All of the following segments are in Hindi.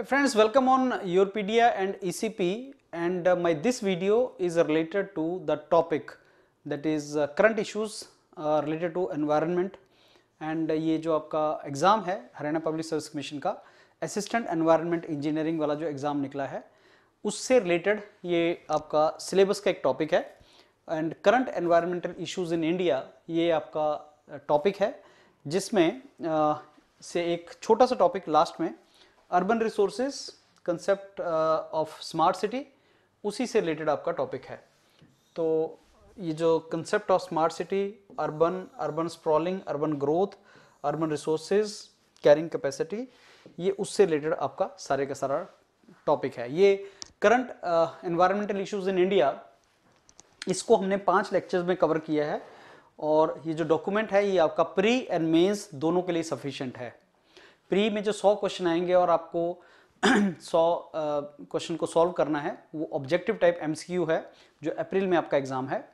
Hey friends welcome on Europedia and ECP and uh, my this video is related to the topic that is uh, current issues uh, related to environment and uh, ये जो आपका एग्ज़ाम है हरियाणा पब्लिक सर्विस कमीशन का असिस्टेंट एनवायरनमेंट इंजीनियरिंग वाला जो एग्ज़ाम निकला है उससे रिलेटेड ये आपका सिलेबस का एक टॉपिक है and current environmental issues in India ये आपका टॉपिक uh, है जिसमें आ, uh, से एक छोटा सा टॉपिक लास्ट में urban resources concept of smart city उसी से रिलेटेड आपका टॉपिक है तो ये जो concept of smart city urban urban sprawling urban growth urban resources carrying capacity ये उससे रिलेटेड आपका सारे का सारा टॉपिक है ये current environmental issues in India इसको हमने पांच लेक्चर्स में कवर किया है और ये जो डॉक्यूमेंट है ये आपका प्री एंड मेंस दोनों के लिए सफिशिएंट है प्री में जो सौ क्वेश्चन आएंगे और आपको सौ क्वेश्चन को सॉल्व करना है वो ऑब्जेक्टिव टाइप एमसीक्यू है जो अप्रैल में आपका एग्ज़ाम है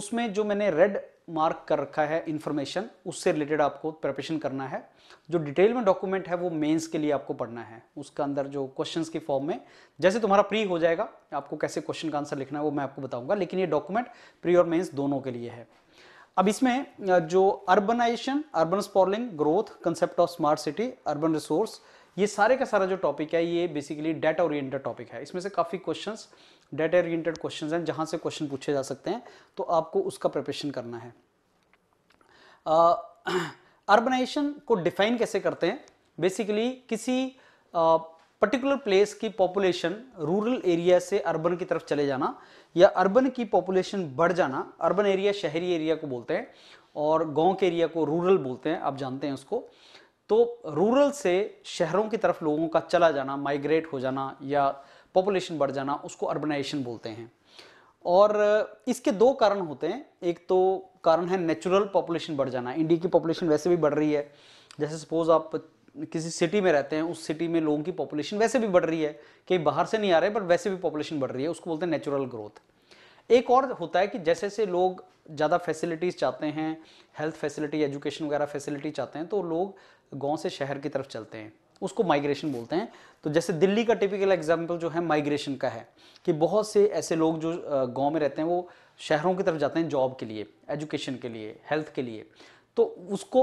उसमें जो मैंने रेड मार्क कर रखा है इन्फॉर्मेशन उससे रिलेटेड आपको प्रिपरेशन करना है जो डिटेल में डॉक्यूमेंट है वो मेंस के लिए आपको पढ़ना है उसका अंदर जो क्वेश्चंस के फॉर्म में जैसे तुम्हारा प्री हो जाएगा आपको कैसे क्वेश्चन का आंसर लिखना है वो मैं आपको बताऊंगा लेकिन ये डॉक्यूमेंट प्री और मेंस दोनों के लिए है अब इसमें जो urbanization urban sprawling growth concept of smart city urban resource ये सारे का सारा जो टॉपिक है ये बेसिकली डाटा ओरिएंटेड टॉपिक है इसमें से काफ़ी क्वेश्चंस डाटा ओरिएंटेड क्वेश्चंस हैं जहाँ से क्वेश्चन पूछे जा सकते हैं तो आपको उसका प्रिपरेशन करना है अर्बनाइजेशन uh, को डिफाइन कैसे करते हैं बेसिकली किसी uh, पर्टिकुलर प्लेस की पॉपुलेशन रूरल एरिया से अर्बन की तरफ चले जाना या अर्बन की पॉपुलेशन बढ़ जाना अर्बन एरिया शहरी एरिया को बोलते हैं और गांव के एरिया को रूरल बोलते हैं आप जानते हैं उसको तो रूरल से शहरों की तरफ लोगों का चला जाना माइग्रेट हो जाना या पॉपुलेशन बढ़ जाना उसको अर्बनाइजेशन बोलते हैं और इसके दो कारण होते हैं एक तो कारण है नेचुरल पॉपुलेशन बढ़ जाना इंडिया की पॉपुलेशन वैसे भी बढ़ रही है जैसे सपोज आप किसी सिटी में रहते हैं उस सिटी में लोगों की पॉपुलेशन वैसे भी बढ़ रही है कहीं बाहर से नहीं आ रहे पर वैसे भी पॉपुलेशन बढ़ रही है उसको बोलते हैं नेचुरल ग्रोथ एक और होता है कि जैसे जैसे लोग ज़्यादा फैसिलिटीज़ चाहते हैं हेल्थ फैसिलिटी एजुकेशन वगैरह फैसिलिटी चाहते हैं तो लोग गाँव से शहर की तरफ चलते हैं उसको माइग्रेशन बोलते हैं तो जैसे दिल्ली का टिपिकल एग्जाम्पल जो है माइग्रेशन का है कि बहुत से ऐसे लोग जो गाँव में रहते हैं वो शहरों की तरफ जाते हैं जॉब के लिए एजुकेशन के लिए हेल्थ के लिए तो उसको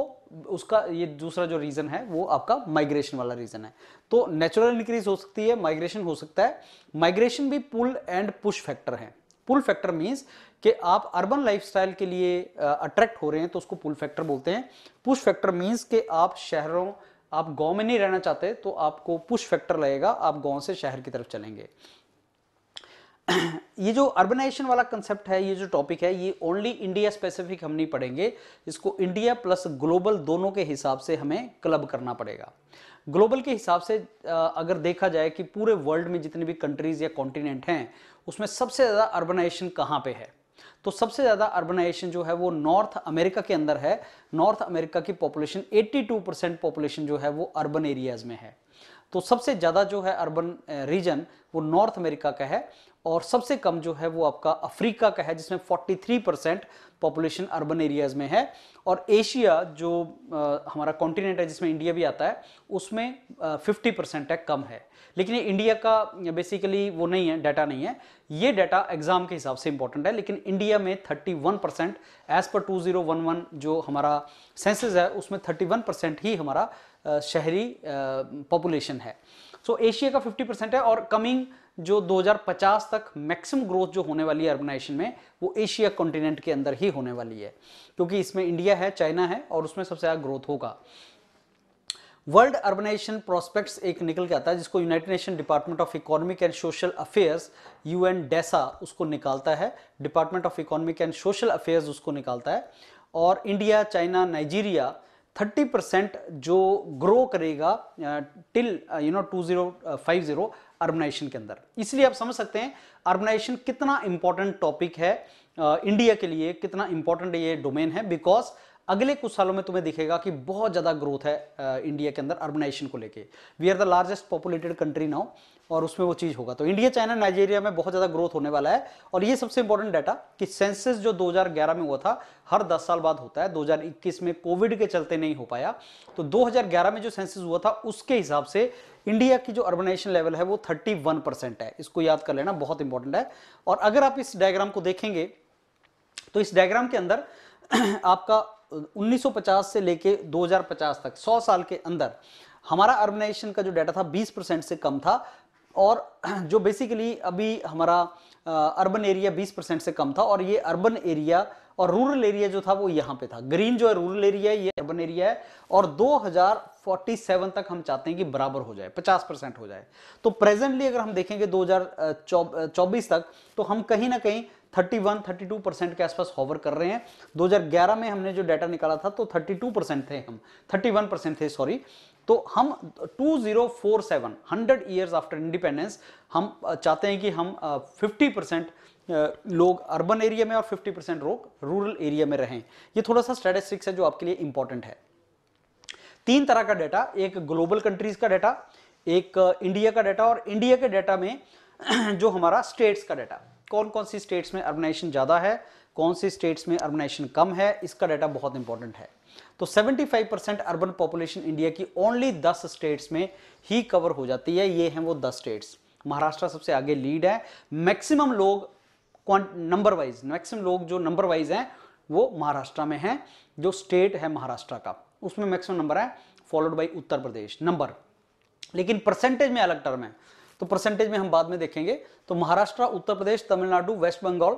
उसका ये दूसरा जो रीज़न है वो आपका माइग्रेशन वाला रीज़न है तो नेचुरल इंक्रीज हो सकती है माइग्रेशन हो सकता है माइग्रेशन भी पुल एंड पुश फैक्टर है पुल फैक्टर मीन्स कि आप अर्बन लाइफस्टाइल के लिए अट्रैक्ट हो रहे हैं तो उसको पुल फैक्टर बोलते हैं पुश फैक्टर मीन्स कि आप शहरों आप गांव में नहीं रहना चाहते तो आपको पुश फैक्टर लगेगा आप गांव से शहर की तरफ चलेंगे ये जो अर्बनाइजेशन वाला कंसेप्ट है ये जो टॉपिक है ये ओनली इंडिया स्पेसिफिक हम नहीं पढ़ेंगे इसको इंडिया प्लस ग्लोबल दोनों के हिसाब से हमें क्लब करना पड़ेगा ग्लोबल के हिसाब से अगर देखा जाए कि पूरे वर्ल्ड में जितनी भी कंट्रीज या कॉन्टिनेंट हैं उसमें सबसे ज़्यादा अर्बनाइजेशन कहाँ पे है तो सबसे ज़्यादा अर्बनाइजेशन जो है वो नॉर्थ अमेरिका के अंदर है नॉर्थ अमेरिका की पॉपुलेशन टू परसेंट पॉपुलेशन जो है वो अर्बन एरियाज़ में है तो सबसे ज़्यादा जो है अर्बन रीजन वो नॉर्थ अमेरिका का है और सबसे कम जो है वो आपका अफ्रीका का है जिसमें 43 परसेंट पॉपुलेशन अर्बन एरियाज में है और एशिया जो आ, हमारा कॉन्टिनेंट है जिसमें इंडिया भी आता है उसमें फिफ्टी परसेंट है कम है लेकिन ये इंडिया का बेसिकली वो नहीं है डाटा नहीं है ये डाटा एग्जाम के हिसाब से इंपॉर्टेंट है लेकिन इंडिया में 31 परसेंट एज पर 2011 जो हमारा सेंसेस है उसमें 31 परसेंट ही हमारा शहरी पॉपुलेशन है सो so, एशिया का 50 परसेंट है और कमिंग जो 2050 तक मैक्सिमम ग्रोथ जो होने वाली है अर्बनाइजेशन में वो एशिया कॉन्टिनेंट के अंदर ही होने वाली है क्योंकि इसमें इंडिया है चाइना है और उसमें सबसे ज़्यादा ग्रोथ होगा वर्ल्ड अर्बनाइजेशन प्रोस्पेक्ट्स एक निकल के आता है जिसको United Nation department of economic and social affairs U DESA उसको निकालता है department of economic and social affairs उसको निकालता है और India China Nigeria thirty percent जो ग्रो करेगा till you know two zero five zero urbanization के अंदर इसलिए आप समझ सकते हैं अर्बनाइजेशन कितना इंपॉर्टेंट टॉपिक है इंडिया uh, के लिए कितना इंपॉर्टेंट ये डोमेन है बिकॉज अगले कुछ सालों में तुम्हें दिखेगा कि बहुत ज़्यादा ग्रोथ है इंडिया uh, के अंदर अर्बनाइजेशन को लेके we are the largest populated country now और उसमें वो चीज़ होगा तो इंडिया चाइना नाइजीरिया में बहुत ज़्यादा ग्रोथ होने वाला है और ये सबसे इंपॉर्टेंट डाटा कि सेंसस जो 2011 में हुआ था हर 10 साल बाद होता है 2021 में कोविड के चलते नहीं हो पाया तो 2011 में जो सेंसस हुआ था उसके हिसाब से इंडिया की जो अर्बनाइजेशन लेवल है वो थर्टी परसेंट है इसको याद कर लेना बहुत इंपॉर्टेंट है और अगर आप इस डायग्राम को देखेंगे तो इस डायग्राम के अंदर आपका 1950 से लेके 2050 तक 100 साल के अंदर हमारा अर्बनाइजेशन का जो डाटा था 20 परसेंट से कम था और जो बेसिकली अभी हमारा अर्बन एरिया 20 परसेंट से कम था और ये अर्बन एरिया और रूरल एरिया जो था वो यहाँ पे था ग्रीन जो है रूरल एरिया है ये अर्बन एरिया है और 2047 तक हम चाहते हैं कि बराबर हो जाए 50 परसेंट हो जाए तो प्रेजेंटली अगर हम देखेंगे 2024 तक तो हम कहीं ना कहीं 31, 32 परसेंट के आसपास होवर कर रहे हैं 2011 में हमने जो डाटा निकाला था तो 32 परसेंट थे हम 31 परसेंट थे सॉरी तो हम 2047 100 इयर्स आफ्टर इंडिपेंडेंस हम चाहते हैं कि हम 50 परसेंट लोग अर्बन एरिया में और 50 परसेंट लोग रूरल एरिया में रहें ये थोड़ा सा स्टेटिस्टिक्स है जो आपके लिए इंपॉर्टेंट है तीन तरह का डाटा एक ग्लोबल कंट्रीज का डाटा एक इंडिया का डाटा और इंडिया के डाटा में जो हमारा स्टेट्स का डाटा कौन कौन सी स्टेट्स में अर्बनाइजेशन ज़्यादा है कौन सी स्टेट्स में अर्बनाइजेशन कम है इसका डाटा बहुत इंपॉर्टेंट है तो 75 परसेंट अर्बन पॉपुलेशन इंडिया की ओनली 10 स्टेट्स में ही कवर हो जाती है ये हैं वो 10 स्टेट्स महाराष्ट्र सबसे आगे लीड है मैक्सिमम लोग नंबर वाइज मैक्सिमम लोग जो नंबर वाइज हैं वो महाराष्ट्र में हैं जो स्टेट है महाराष्ट्र का उसमें मैक्सिमम नंबर है followed by Uttar Pradesh number लेकिन परसेंटेज में अलग टर्म है तो परसेंटेज में हम बाद में देखेंगे तो महाराष्ट्र उत्तर प्रदेश तमिलनाडु वेस्ट बंगाल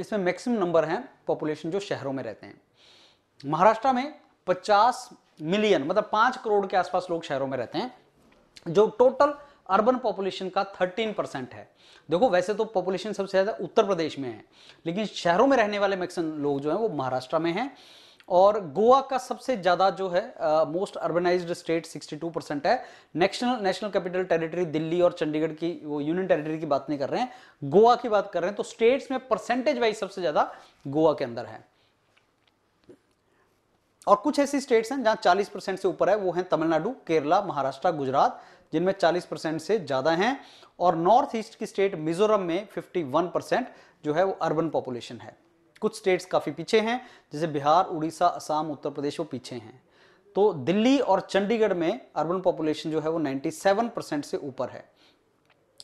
इसमें मैक्सिमम नंबर है पॉपुलेशन जो शहरों में रहते हैं महाराष्ट्र में 50 मिलियन मतलब पांच करोड़ के आसपास लोग शहरों में रहते हैं जो टोटल अर्बन पॉपुलेशन का 13 परसेंट है देखो वैसे तो पॉपुलेशन सबसे ज़्यादा उत्तर प्रदेश में है लेकिन शहरों में रहने वाले मैक्सिम लोग जो हैं वो महाराष्ट्र में हैं और गोवा का सबसे ज़्यादा जो है मोस्ट अर्बनाइज्ड स्टेट 62 परसेंट है national national capital territory Delhi और चंडीगढ़ की वो यूनियन टेरिटरी की बात नहीं कर रहे हैं गोवा की बात कर रहे हैं तो स्टेट्स में परसेंटेज वाइज सबसे ज़्यादा गोवा के अंदर है और कुछ ऐसी स्टेट्स हैं जहां 40 परसेंट से ऊपर है वो हैं तमिलनाडु केरला महाराष्ट्र गुजरात जिनमें 40 परसेंट से ज़्यादा हैं और नॉर्थ ईस्ट की स्टेट मिजोरम में 51 परसेंट जो है वो अर्बन पॉपुलेशन है कुछ स्टेट्स काफ़ी पीछे हैं जैसे बिहार उड़ीसा असम उत्तर प्रदेश वो पीछे हैं तो दिल्ली और चंडीगढ़ में अर्बन पॉपुलेशन जो है वो नाइन्टी परसेंट से ऊपर है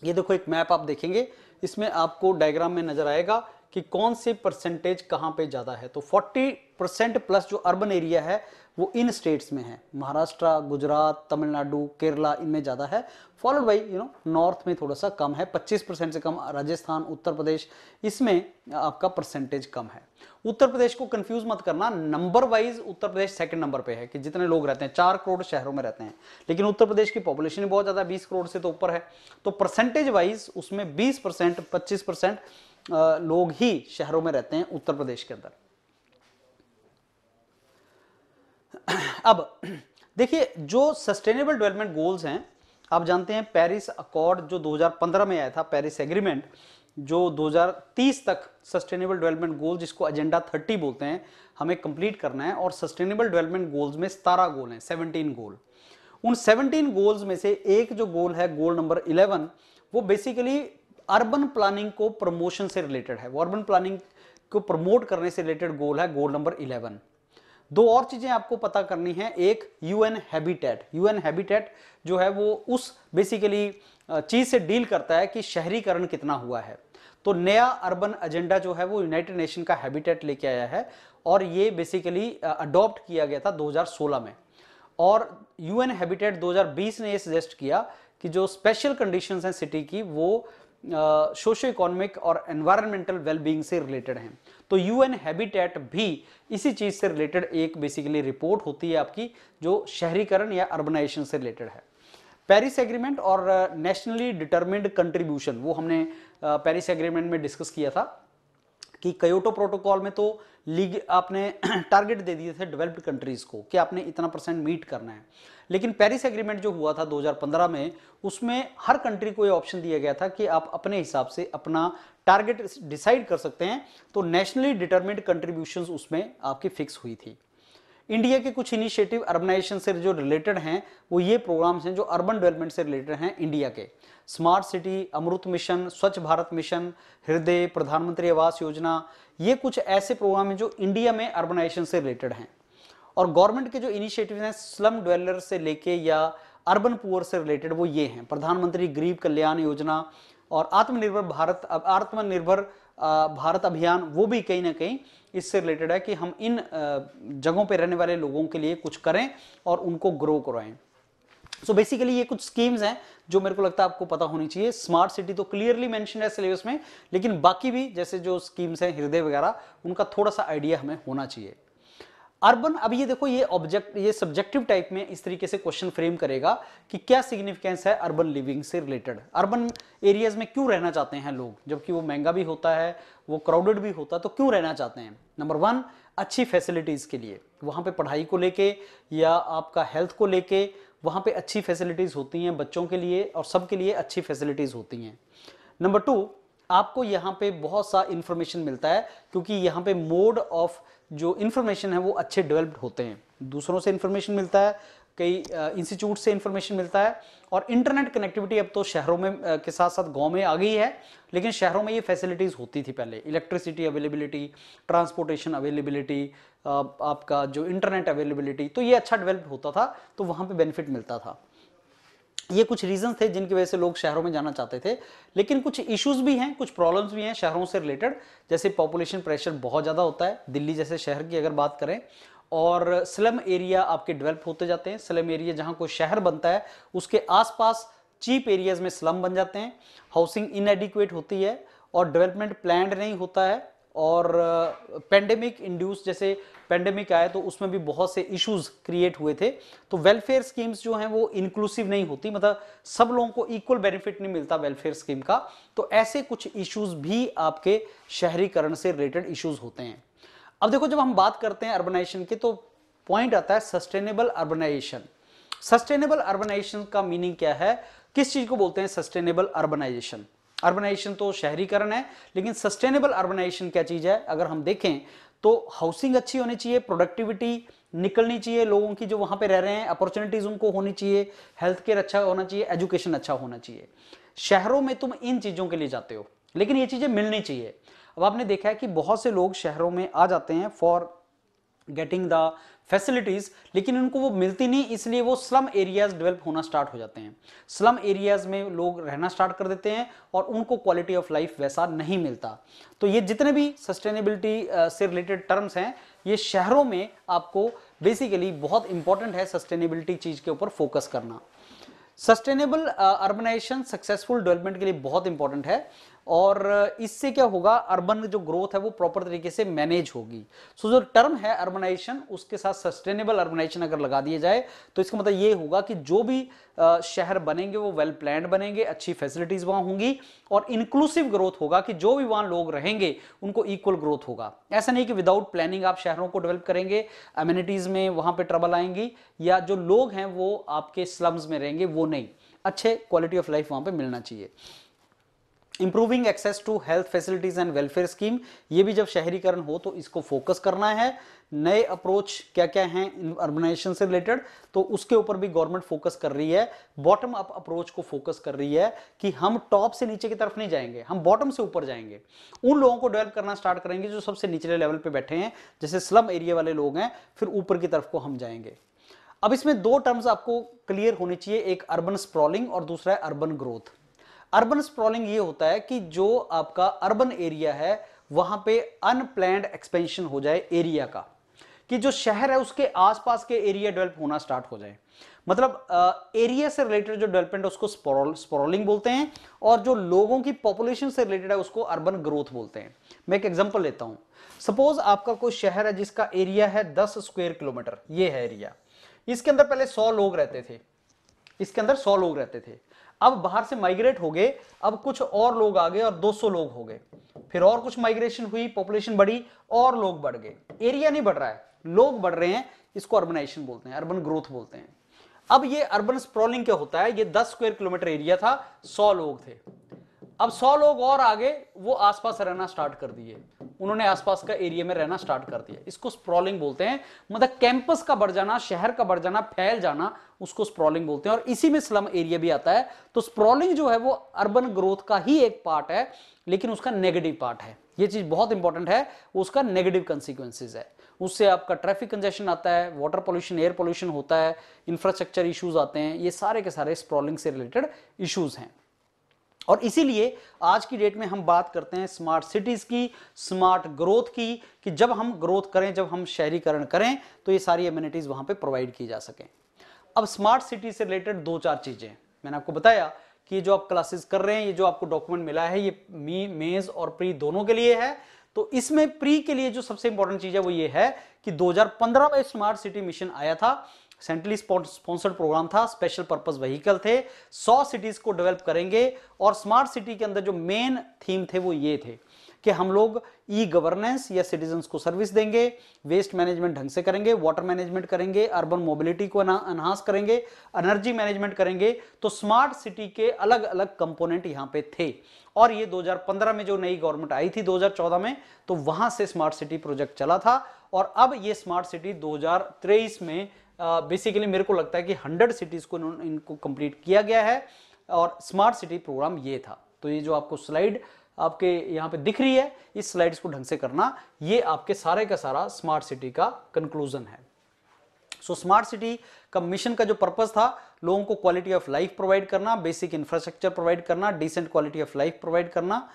ये देखो एक मैप आप देखेंगे इसमें आपको डायग्राम में नजर आएगा कि कौन से परसेंटेज कहाँ पे ज़्यादा है तो 40 परसेंट प्लस जो अर्बन एरिया है वो इन स्टेट्स में है महाराष्ट्र गुजरात तमिलनाडु केरला इनमें ज़्यादा है followed by you know north में थोड़ा सा कम है 25 परसेंट से कम राजस्थान उत्तर प्रदेश इसमें आपका परसेंटेज कम है उत्तर प्रदेश को कंफ्यूज मत करना number wise Uttar Pradesh second number पे है कि जितने लोग रहते हैं चार करोड़ शहरों में रहते हैं लेकिन उत्तर प्रदेश की पॉपुलेशन बहुत ज़्यादा बीस करोड़ से तो ऊपर है तो परसेंटेज वाइज उसमें बीस परसेंट पच्चीस परसेंट लोग ही शहरों में रहते हैं उत्तर प्रदेश के अंदर अब देखिए जो सस्टेनेबल डेवलपमेंट गोल्स हैं आप जानते हैं पेरिस अकॉर्ड जो 2015 में आया था पेरिस एग्रीमेंट जो 2030 तक सस्टेनेबल डेवलपमेंट गोल जिसको एजेंडा 30 बोलते हैं हमें कंप्लीट करना है और सस्टेनेबल डेवलपमेंट गोल्स में सतारह गोल हैं 17 गोल उन 17 गोल्स में से एक जो गोल है गोल नंबर 11 वो बेसिकली अर्बन प्लानिंग को प्रमोशन से रिलेटेड है वो अर्बन प्लानिंग को प्रमोट करने से रिलेटेड गोल है गोल नंबर इलेवन दो और चीजें आपको पता करनी है एक यूएन हैबिटेट यूएन हैबिटेट जो है वो उस बेसिकली चीज से डील करता है कि शहरीकरण कितना हुआ है तो नया अर्बन एजेंडा जो है वो यूनाइटेड नेशन का हैबिटेट लेके आया है और ये बेसिकली अडॉप्ट किया गया था 2016 में और यूएन हैबिटेट 2020 ने ये सजेस्ट किया कि जो स्पेशल कंडीशंस हैं सिटी की वो सोशो इकोनॉमिक और एनवायरमेंटल वेलबींग से रिलेटेड हैं तो यूएन हैबिटेट भी इसी चीज़ से रिलेटेड एक बेसिकली रिपोर्ट होती है आपकी जो शहरीकरण या अर्बनाइजेशन से रिलेटेड है पेरिस एग्रीमेंट और नेशनली डिटर्मिंड कंट्रीब्यूशन वो हमने पेरिस एग्रीमेंट में डिस्कस किया था कि कयोटो प्रोटोकॉल में तो लीग आपने टारगेट दे दिए थे डेवलप्ड कंट्रीज़ को कि आपने इतना परसेंट मीट करना है लेकिन पेरिस एग्रीमेंट जो हुआ था 2015 में उसमें हर कंट्री को ये ऑप्शन दिया गया था कि आप अपने हिसाब से अपना टारगेट डिसाइड कर सकते हैं तो नेशनली डिटर्मिंड कंट्रीब्यूशंस उसमें आपकी फिक्स हुई थी इंडिया के कुछ इनिशिएटिव अर्बनाइजेशन से जो रिलेटेड हैं वो ये प्रोग्राम्स हैं जो अर्बन डेवलपमेंट से रिलेटेड हैं इंडिया के smart city Amrut mission Swachh Bharat mission हृदय प्रधानमंत्री आवास योजना ये कुछ ऐसे प्रोग्राम हैं जो इंडिया में अर्बनाइजेशन से रिलेटेड हैं और गवर्नमेंट के जो इनिशिएटिव हैं स्लम ड्वेलर से लेके या अर्बन पुअर से रिलेटेड वो ये हैं प्रधानमंत्री गरीब कल्याण योजना और आत्मनिर्भर भारत आत्मनिर्भर भारत अभियान वो भी कहीं ना कहीं इससे रिलेटेड है कि हम इन जगहों पे रहने वाले लोगों के लिए कुछ करें और उनको ग्रो करवाएं सो so बेसिकली ये कुछ स्कीम्स हैं जो मेरे को लगता है आपको पता होनी चाहिए स्मार्ट सिटी तो क्लियरली मैंशन है सिलेबस में लेकिन बाकी भी जैसे जो स्कीम्स हैं हृदय वगैरह उनका थोड़ा सा आइडिया हमें होना चाहिए अर्बन अब ये देखो ये ऑब्जेक्ट ये सब्जेक्टिव टाइप में इस तरीके से क्वेश्चन फ्रेम करेगा कि क्या सिग्निफिकेंस है अर्बन लिविंग से रिलेटेड अर्बन एरियाज में क्यों रहना चाहते हैं लोग जबकि वो महंगा भी होता है वो क्राउडेड भी होता है तो क्यों रहना चाहते हैं नंबर वन अच्छी फैसिलिटीज़ के लिए वहाँ पर पढ़ाई को लेके या आपका हेल्थ को लेके वहाँ पर अच्छी फैसिलिटीज़ होती हैं बच्चों के लिए और सब के लिए अच्छी फैसिलिटीज़ होती हैं नंबर टू आपको यहाँ पे बहुत सा इन्फॉर्मेशन मिलता है क्योंकि यहाँ पे मोड ऑफ जो इन्फॉर्मेशन है वो अच्छे डेवलप्ड होते हैं दूसरों से इन्फॉर्मेशन मिलता है कई इंस्टीट्यूट से इन्फॉर्मेशन मिलता है और इंटरनेट कनेक्टिविटी अब तो शहरों में के साथ साथ गांव में आ गई है लेकिन शहरों में ये फैसिलिटीज़ होती थी पहले इलेक्ट्रिसिटी अवेलेबिलिटी ट्रांसपोर्टेशन अवेलेबिलिटी आपका जो इंटरनेट अवेलेबिलिटी तो ये अच्छा डेवलप होता था तो वहाँ पर बेनिफिट मिलता था ये कुछ रीजन थे जिनकी वजह से लोग शहरों में जाना चाहते थे लेकिन कुछ इश्यूज भी हैं कुछ प्रॉब्लम्स भी हैं शहरों से रिलेटेड जैसे पॉपुलेशन प्रेशर बहुत ज़्यादा होता है दिल्ली जैसे शहर की अगर बात करें और स्लम एरिया आपके डेवलप होते जाते हैं स्लम एरिया जहाँ कोई शहर बनता है उसके आसपास चीप एरियाज में स्लम बन जाते हैं हाउसिंग इनएडिक्वेट होती है और डेवलपमेंट प्लान नहीं होता है और पेंडेमिक इंड्यूस जैसे पेंडेमिक आए तो उसमें भी बहुत से इश्यूज क्रिएट हुए थे तो वेलफेयर स्कीम्स जो हैं वो इंक्लूसिव नहीं होती मतलब सब लोगों को इक्वल बेनिफिट नहीं मिलता वेलफेयर स्कीम का तो ऐसे कुछ इश्यूज भी आपके शहरीकरण से रिलेटेड इश्यूज होते हैं अब देखो जब हम बात करते हैं अर्बनाइजेशन की तो पॉइंट आता है सस्टेनेबल अर्बनाइजेशन सस्टेनेबल अर्बनाइजेशन का मीनिंग क्या है किस चीज को बोलते हैं सस्टेनेबल अर्बनाइजेशन अर्बनाइजेशन तो शहरीकरण है लेकिन सस्टेनेबल अर्बनाइजेशन क्या चीज़ है अगर हम देखें तो हाउसिंग अच्छी होनी चाहिए प्रोडक्टिविटी निकलनी चाहिए लोगों की जो वहां पे रह रहे हैं अपॉर्चुनिटीज़ उनको होनी चाहिए हेल्थ केयर अच्छा होना चाहिए एजुकेशन अच्छा होना चाहिए शहरों में तुम इन चीज़ों के लिए जाते हो लेकिन ये चीज़ें मिलनी चाहिए अब आपने देखा है कि बहुत से लोग शहरों में आ जाते हैं फॉर गेटिंग द फैसिलिटीज़ लेकिन उनको वो मिलती नहीं इसलिए वो स्लम एरियाज़ डेवलप होना स्टार्ट हो जाते हैं स्लम एरियाज़ में लोग रहना स्टार्ट कर देते हैं और उनको क्वालिटी ऑफ लाइफ वैसा नहीं मिलता तो ये जितने भी सस्टेनेबिलिटी से रिलेटेड टर्म्स हैं ये शहरों में आपको बेसिकली बहुत इंपॉर्टेंट है सस्टेनेबिलिटी चीज़ के ऊपर फोकस करना सस्टेनेबल अर्बनाइजेशन सक्सेसफुल डेवलपमेंट के लिए बहुत इंपॉर्टेंट है और इससे क्या होगा अर्बन जो ग्रोथ है वो प्रॉपर तरीके से मैनेज होगी सो so, जो टर्म है अर्बनाइजेशन उसके साथ सस्टेनेबल अर्बनाइजेशन अगर लगा दिया जाए तो इसका मतलब ये होगा कि जो भी शहर बनेंगे वो वेल प्लान बनेंगे अच्छी फैसिलिटीज़ वहाँ होंगी और इंक्लूसिव ग्रोथ होगा कि जो भी वहाँ लोग रहेंगे उनको इक्वल ग्रोथ होगा ऐसा नहीं कि विदाउट प्लानिंग आप शहरों को डेवलप करेंगे अम्यूनिटीज़ में वहाँ पर ट्रबल आएंगी या जो लोग हैं वो आपके स्लम्स में रहेंगे वो नहीं अच्छे क्वालिटी ऑफ लाइफ वहाँ पर मिलना चाहिए improving access to health facilities and welfare scheme ये भी जब शहरीकरण हो तो इसको फोकस करना है नए अप्रोच क्या क्या हैं अर्बनाइजेशन से रिलेटेड तो उसके ऊपर भी गवर्नमेंट फोकस कर रही है बॉटम अप अप्रोच को फोकस कर रही है कि हम टॉप से नीचे की तरफ नहीं जाएंगे हम बॉटम से ऊपर जाएंगे उन लोगों को डेवलप करना स्टार्ट करेंगे जो सबसे निचले लेवल पर बैठे हैं जैसे स्लम एरिया वाले लोग हैं फिर ऊपर की तरफ को हम जाएंगे अब इसमें दो टर्म्स आपको क्लियर होनी चाहिए एक अर्बन स्प्रॉलिंग और दूसरा है अर्बन ग्रोथ अर्बन स्प्रॉलिंग ये होता है कि जो आपका अर्बन एरिया है वहां पे अनप्लैंड एक्सपेंशन हो जाए एरिया का कि जो शहर है उसके आसपास के एरिया डेवलप होना स्टार्ट हो जाए मतलब आ, एरिया से रिलेटेड जो डेवलपमेंट है उसको स्प्रॉलिंग बोलते हैं और जो लोगों की पॉपुलेशन से रिलेटेड है उसको अर्बन ग्रोथ बोलते हैं मैं एक एग्जांपल लेता हूं सपोज आपका कोई शहर है जिसका एरिया है दस स्क्वायर किलोमीटर ये है एरिया इसके अंदर पहले सौ लोग रहते थे इसके अंदर सौ लोग रहते थे अब बाहर से माइग्रेट हो गए अब कुछ और लोग आ गए और 200 लोग हो गए फिर और कुछ माइग्रेशन हुई पॉपुलेशन बढ़ी और लोग बढ़ गए एरिया नहीं बढ़ रहा है लोग बढ़ रहे हैं इसको अर्बनाइजेशन बोलते हैं अर्बन ग्रोथ बोलते हैं अब ये अर्बन स्प्रॉलिंग क्या होता है ये 10 स्क्वायर किलोमीटर एरिया था 100 लोग थे अब 100 लोग और आगे वो आसपास रहना स्टार्ट कर दिए उन्होंने आसपास का एरिया में रहना स्टार्ट कर दिया इसको स्प्रॉलिंग बोलते हैं मतलब कैंपस का बढ़ जाना शहर का बढ़ जाना फैल जाना उसको स्प्रॉलिंग बोलते हैं और इसी में स्लम एरिया भी आता है तो स्प्रॉलिंग जो है वो अर्बन ग्रोथ का ही एक पार्ट है लेकिन उसका नेगेटिव पार्ट है ये चीज बहुत इंपॉर्टेंट है उसका नेगेटिव कंसिक्वेंसेज है उससे आपका ट्रैफिक कंजेशन आता है वाटर पोल्यूशन एयर पोल्यूशन होता है इंफ्रास्ट्रक्चर इश्यूज आते हैं ये सारे के सारे स्प्रॉलिंग से रिलेटेड इश्यूज हैं और इसीलिए आज की डेट में हम बात करते हैं स्मार्ट सिटीज़ की स्मार्ट ग्रोथ की कि जब हम ग्रोथ करें जब हम शहरीकरण करें तो ये सारी एम्यूनिटीज़ वहां पे प्रोवाइड की जा सकें अब स्मार्ट सिटी से रिलेटेड दो चार चीजें मैंने आपको बताया कि जो आप क्लासेस कर रहे हैं ये जो आपको डॉक्यूमेंट मिला है ये मी मेज और प्री दोनों के लिए है तो इसमें प्री के लिए जो सबसे इंपॉर्टेंट चीज है वो ये है कि 2015 में स्मार्ट सिटी मिशन आया था सेंट्रली स्पॉन्सर्ड प्रोग्राम था स्पेशल पर्पस व्हीकल थे 100 सिटीज को डेवलप करेंगे और स्मार्ट सिटी के अंदर जो मेन थीम थे वो ये थे कि हम लोग ई गवर्नेंस या सिटीजन को सर्विस देंगे वेस्ट मैनेजमेंट ढंग से करेंगे वाटर मैनेजमेंट करेंगे अर्बन मोबिलिटी को एनहांस करेंगे एनर्जी मैनेजमेंट करेंगे तो स्मार्ट सिटी के अलग अलग कंपोनेंट यहाँ पे थे और ये 2015 में जो नई गवर्नमेंट आई थी 2014 में तो वहां से स्मार्ट सिटी प्रोजेक्ट चला था और अब ये स्मार्ट सिटी दो में बेसिकली मेरे को लगता है कि हंड्रेड सिटीज़ को इनको कंप्लीट किया गया है और स्मार्ट सिटी प्रोग्राम ये था तो ये जो आपको स्लाइड आपके यहाँ पे दिख रही है इस स्लाइड्स को ढंग से करना ये आपके सारे का सारा स्मार्ट सिटी का कंक्लूजन है सो स्मार्ट सिटी का मिशन का जो पर्पज था लोगों को क्वालिटी ऑफ लाइफ प्रोवाइड करना बेसिक इंफ्रास्ट्रक्चर प्रोवाइड करना decent quality of life provide करना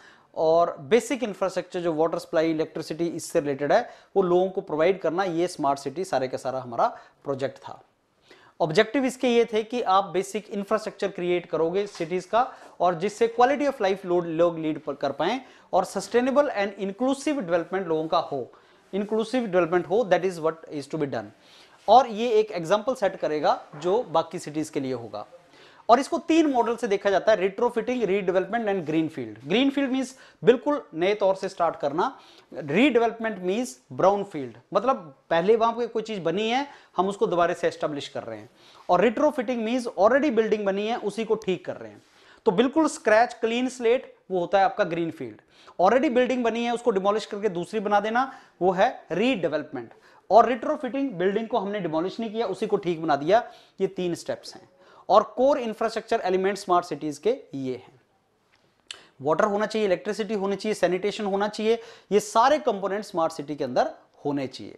और बेसिक इंफ्रास्ट्रक्चर जो वाटर सप्लाई इलेक्ट्रिसिटी इससे रिलेटेड है वो लोगों को प्रोवाइड करना ये स्मार्ट सिटी सारे का सारा हमारा प्रोजेक्ट था ऑब्जेक्टिव इसके ये थे कि आप बेसिक इंफ्रास्ट्रक्चर क्रिएट करोगे सिटीज का और जिससे क्वालिटी ऑफ लाइफ लोड लोग लीड कर पाएं और सस्टेनेबल एंड इंक्लूसिव डेवलपमेंट लोगों का हो इंक्लूसिव डेवलपमेंट हो that is what is to be done और ये एक एग्जाम्पल सेट करेगा जो बाकी सिटीज के लिए होगा और इसको तीन मॉडल से देखा जाता है retrofitting redevelopment and green field green field mean बिल्कुल नए तौर से स्टार्ट करना रीडेवलपमेंट मीन ब्राउन फील्ड मतलब पहले वहां पर कोई चीज बनी है हम उसको दोबारा से एस्टेब्लिश कर रहे हैं और रिट्रोफिटिंग मीन ऑलरेडी बिल्डिंग बनी है उसी को ठीक कर रहे हैं तो बिल्कुल स्क्रैच क्लीन स्लेट वो होता है आपका ग्रीन फील्ड ऑलरेडी बिल्डिंग बनी है उसको डिमोलिश करके दूसरी बना देना वो है रीडेवलपमेंट और रिट्रोफिटिंग बिल्डिंग को हमने डिमोलिश नहीं किया उसी को ठीक बना दिया ये तीन स्टेप्स हैं और core infrastructure element smart cities के ये हैं वाटर होना चाहिए इलेक्ट्रिसिटी होनी चाहिए सैनिटेशन होना चाहिए ये सारे कंपोनेंट स्मार्ट सिटी के अंदर होने चाहिए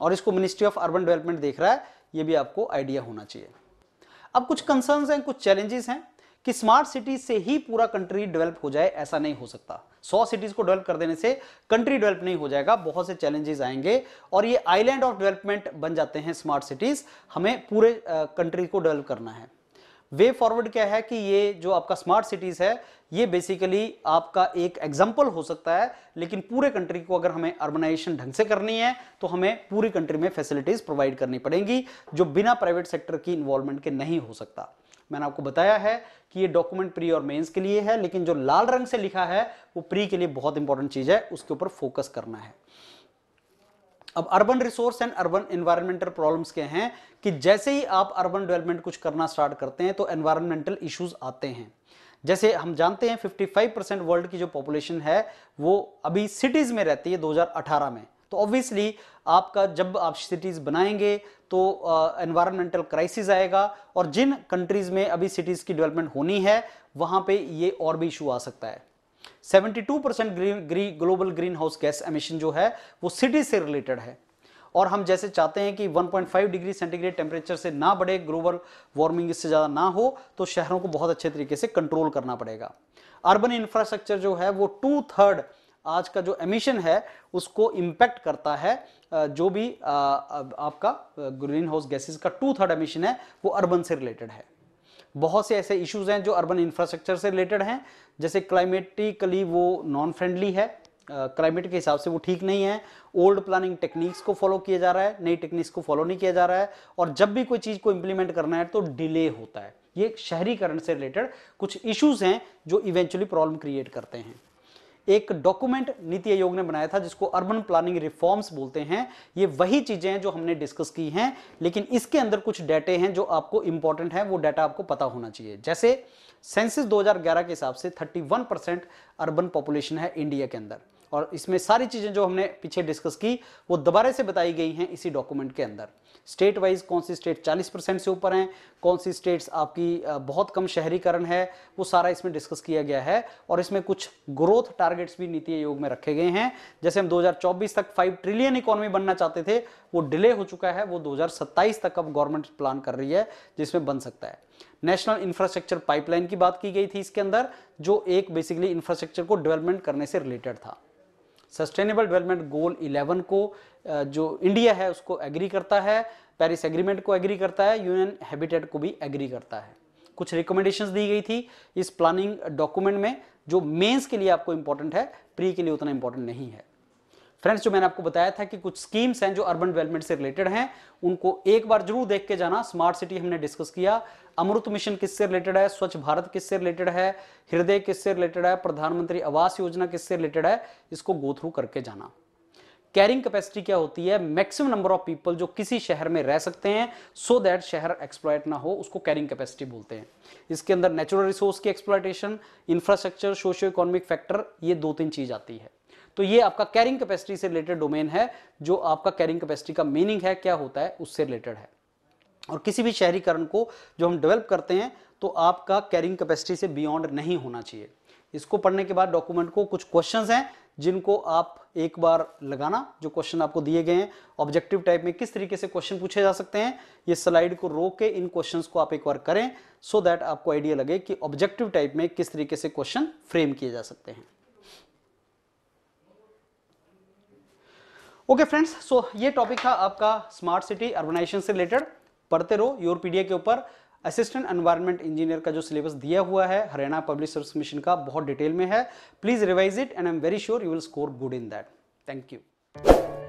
और इसको मिनिस्ट्री ऑफ अर्बन डेवलपमेंट देख रहा है ये भी आपको आइडिया होना चाहिए अब कुछ कंसर्न्स हैं कुछ चैलेंजेस हैं कि स्मार्ट सिटी से ही पूरा कंट्री डेवलप हो जाए ऐसा नहीं हो सकता सौ सिटीज को डेवलप कर देने से कंट्री डेवलप नहीं हो जाएगा बहुत से चैलेंजेस आएंगे और ये आइलैंड ऑफ डेवलपमेंट बन जाते हैं स्मार्ट सिटीज हमें पूरे कंट्री को डेवलप करना है वे फॉरवर्ड क्या है कि ये जो आपका स्मार्ट सिटीज़ है ये बेसिकली आपका एक एग्जाम्पल हो सकता है लेकिन पूरे कंट्री को अगर हमें अर्बनाइजेशन ढंग से करनी है तो हमें पूरी कंट्री में फैसिलिटीज़ प्रोवाइड करनी पड़ेंगी जो बिना प्राइवेट सेक्टर की इन्वॉल्वमेंट के नहीं हो सकता मैंने आपको बताया है कि ये डॉक्यूमेंट प्री और मेंस के लिए है लेकिन जो लाल रंग से लिखा है वो प्री के लिए बहुत इंपॉर्टेंट चीज़ है उसके ऊपर फोकस करना है अब urban resource and urban environmental problems के हैं कि जैसे ही आप अर्बन डेवलपमेंट कुछ करना स्टार्ट करते हैं तो एनवायरमेंटल इश्यूज आते हैं जैसे हम जानते हैं 55 परसेंट वर्ल्ड की जो पॉपुलेशन है वो अभी सिटीज़ में रहती है 2018 में तो ऑब्वियसली आपका जब आप सिटीज़ बनाएंगे तो एनवायरमेंटल क्राइसिस आएगा और जिन कंट्रीज़ में अभी सिटीज़ की डेवलपमेंट होनी है वहाँ पे ये और भी इशू आ सकता है 72 परसेंट ग्री, global green house gas emission जो है वो सिटी से रिलेटेड है और हम जैसे चाहते हैं कि 1.5 डिग्री सेंटीग्रेड टेम्परेचर से ना बढ़े ग्लोबल वार्मिंग इससे ज़्यादा ना हो तो शहरों को बहुत अच्छे तरीके से कंट्रोल करना पड़ेगा अर्बन इंफ्रास्ट्रक्चर जो है वो टू थर्ड आज का जो एमिशन है उसको इम्पैक्ट करता है जो भी आपका ग्रीन हाउस गैसेज का टू थर्ड एमिशन है वो अर्बन से रिलेटेड है बहुत से ऐसे इश्यूज हैं जो अर्बन इंफ्रास्ट्रक्चर से रिलेटेड हैं जैसे क्लाइमेटिकली वो नॉन फ्रेंडली है क्लाइमेट के हिसाब से वो ठीक नहीं है ओल्ड प्लानिंग टेक्निक्स को फॉलो किया जा रहा है नई टेक्निक्स को फॉलो नहीं किया जा रहा है और जब भी कोई चीज़ को इम्प्लीमेंट करना है तो डिले होता है ये शहरीकरण से रिलेटेड कुछ इश्यूज हैं जो इवेंचुअली प्रॉब्लम क्रिएट करते हैं एक डॉक्यूमेंट नीति आयोग ने बनाया था जिसको अर्बन प्लानिंग रिफॉर्म्स बोलते हैं ये वही चीजें हैं जो हमने डिस्कस की हैं लेकिन इसके अंदर कुछ डेटे हैं जो आपको इंपॉर्टेंट है वो डाटा आपको पता होना चाहिए जैसे सेंसिस 2011 के हिसाब से 31 परसेंट अर्बन पॉपुलेशन है इंडिया के अंदर और इसमें सारी चीजें जो हमने पीछे डिस्कस की वो दोबारा से बताई गई हैं इसी डॉक्यूमेंट के अंदर स्टेट वाइज कौन सी स्टेट 40 परसेंट से ऊपर हैं कौन सी स्टेट्स आपकी बहुत कम शहरीकरण है वो सारा इसमें डिस्कस किया गया है और इसमें कुछ ग्रोथ टारगेट्स भी नीति आयोग में रखे गए हैं जैसे हम 2024 तक 5 ट्रिलियन इकोनॉमी बनना चाहते थे वो डिले हो चुका है वो 2027 तक अब गवर्नमेंट प्लान कर रही है जिसमें बन सकता है नेशनल इंफ्रास्ट्रक्चर पाइपलाइन की बात की गई थी इसके अंदर जो एक बेसिकली इंफ्रास्ट्रक्चर को डेवलपमेंट करने से रिलेटेड था सस्टेनेबल डेवलपमेंट गोल 11 को जो इंडिया है उसको एग्री करता है पेरिस एग्रीमेंट को एग्री करता है यूनियन हैबिटेट को भी एग्री करता है कुछ रिकमेंडेशंस दी गई थी इस प्लानिंग डॉक्यूमेंट में जो मेंस के लिए आपको इंपॉर्टेंट है प्री के लिए उतना इंपॉर्टेंट नहीं है फ्रेंड्स जो मैंने आपको बताया था कि कुछ स्कीम्स हैं जो अर्बन डेवलपमेंट से रिलेटेड हैं उनको एक बार जरूर देख के जाना स्मार्ट सिटी हमने डिस्कस किया अमृत मिशन किससे रिलेटेड है स्वच्छ भारत किससे रिलेटेड है हृदय किससे रिलेटेड है प्रधानमंत्री आवास योजना किससे रिलेटेड है इसको गो थ्रू करके जाना कैरिंग कैपेसिटी क्या होती है मैक्सिमम नंबर ऑफ पीपल जो किसी शहर में रह सकते हैं सो so दैट शहर एक्सप्लॉयट ना हो उसको कैरिंग कैपेसिटी बोलते हैं इसके अंदर नेचुरल रिसोर्स की exploitation infrastructure socio economic factor ये दो तीन चीज आती है तो ये आपका कैरिंग कैपेसिटी से रिलेटेड डोमेन है जो आपका कैरिंग कैपेसिटी का मीनिंग है क्या होता है उससे रिलेटेड है और किसी भी शहरीकरण को जो हम डेवलप करते हैं तो आपका कैरिंग कैपेसिटी से बियॉन्ड नहीं होना चाहिए इसको पढ़ने के बाद डॉक्यूमेंट को कुछ क्वेश्चंस हैं जिनको आप एक बार लगाना जो क्वेश्चन आपको दिए गए हैं ऑब्जेक्टिव टाइप में किस तरीके से क्वेश्चन पूछे जा सकते हैं ये स्लाइड को रोक के इन क्वेश्चंस को आप एक बार करें सो so दैट आपको आइडिया लगे कि ऑब्जेक्टिव टाइप में किस तरीके से क्वेश्चन फ्रेम किए जा सकते हैं ओके फ्रेंड्स सो ये टॉपिक था आपका स्मार्ट सिटी अर्बनाइजेशन से रिलेटेड पढ़ते रहो योर पीडिया के ऊपर असिस्टेंट एनवायरनमेंट इंजीनियर का जो सिलेबस दिया हुआ है हरियाणा पब्लिक सर्विस मिशन का बहुत डिटेल में है please revise it and I am very sure you will score good in that thank you